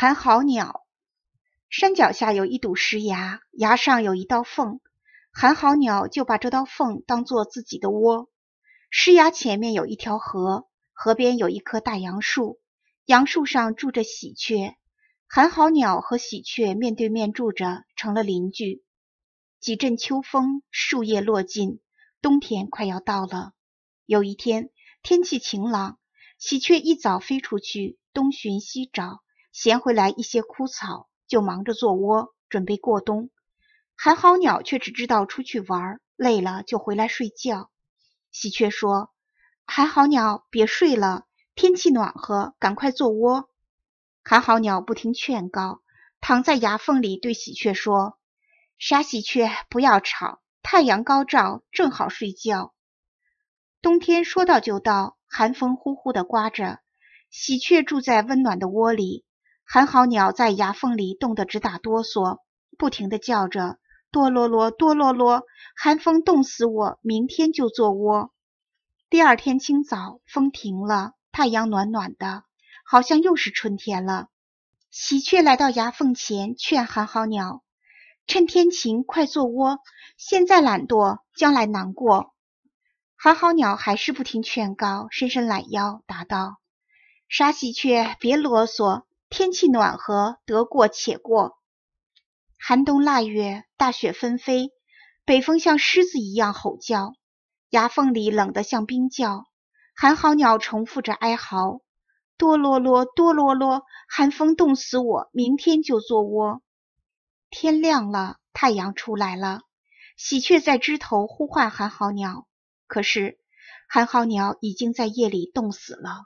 寒号鸟，山脚下有一堵石崖，崖上有一道缝，寒号鸟就把这道缝当做自己的窝。石崖前面有一条河，河边有一棵大杨树，杨树上住着喜鹊。寒号鸟和喜鹊面对面住着，成了邻居。几阵秋风，树叶落尽，冬天快要到了。有一天，天气晴朗，喜鹊一早飞出去，东寻西找。衔回来一些枯草，就忙着做窝，准备过冬。寒号鸟却只知道出去玩，累了就回来睡觉。喜鹊说：“寒号鸟，别睡了，天气暖和，赶快做窝。”寒号鸟不听劝告，躺在崖缝里，对喜鹊说：“傻喜鹊，不要吵，太阳高照，正好睡觉。”冬天说到就到，寒风呼呼地刮着，喜鹊住在温暖的窝里。寒号鸟在崖缝里冻得直打哆嗦，不停地叫着：“哆啰啰，哆啰啰！”寒风冻死我，明天就做窝。第二天清早，风停了，太阳暖暖的，好像又是春天了。喜鹊来到崖缝前，劝寒号鸟：“趁天晴，快做窝。现在懒惰，将来难过。”寒号鸟还是不听劝告，伸伸懒腰，答道：“傻喜鹊，别啰嗦。”天气暖和，得过且过。寒冬腊月，大雪纷飞，北风像狮子一样吼叫，牙缝里冷得像冰窖。寒号鸟重复着哀嚎：“哆啰啰，哆啰啰，寒风冻死我，明天就做窝。”天亮了，太阳出来了，喜鹊在枝头呼唤寒号鸟，可是寒号鸟已经在夜里冻死了。